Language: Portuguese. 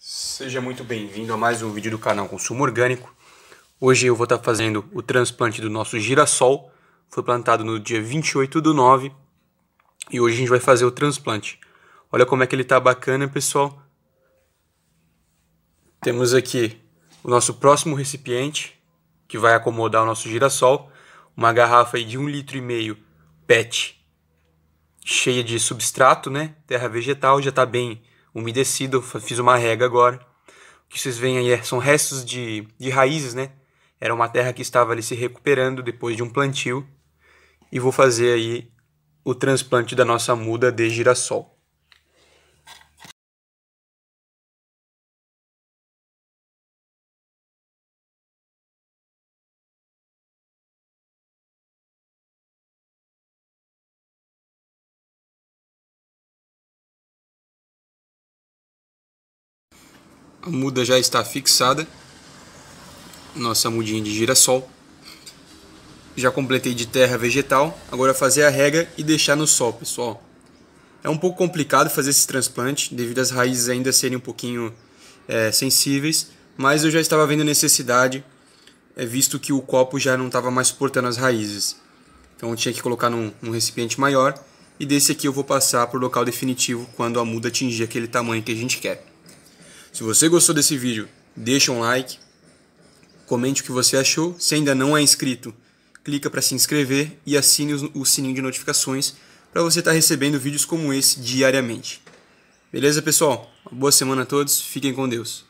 Seja muito bem-vindo a mais um vídeo do canal Consumo Orgânico. Hoje eu vou estar fazendo o transplante do nosso girassol. Foi plantado no dia 28 do 9 e hoje a gente vai fazer o transplante. Olha como é que ele está bacana, pessoal. Temos aqui o nosso próximo recipiente, que vai acomodar o nosso girassol. Uma garrafa de 1,5 um litro e meio PET, cheia de substrato, né? Terra vegetal, já está bem umedecido, fiz uma rega agora. O que vocês veem aí é, são restos de, de raízes, né? Era uma terra que estava ali se recuperando depois de um plantio. E vou fazer aí o transplante da nossa muda de girassol. A muda já está fixada. Nossa mudinha de girassol. Já completei de terra vegetal. Agora fazer a rega e deixar no sol, pessoal. É um pouco complicado fazer esse transplante, devido às raízes ainda serem um pouquinho é, sensíveis. Mas eu já estava vendo necessidade, é, visto que o copo já não estava mais suportando as raízes. Então eu tinha que colocar num, num recipiente maior e desse aqui eu vou passar para o local definitivo quando a muda atingir aquele tamanho que a gente quer. Se você gostou desse vídeo, deixa um like, comente o que você achou. Se ainda não é inscrito, clica para se inscrever e assine o sininho de notificações para você estar tá recebendo vídeos como esse diariamente. Beleza, pessoal? Uma boa semana a todos, fiquem com Deus.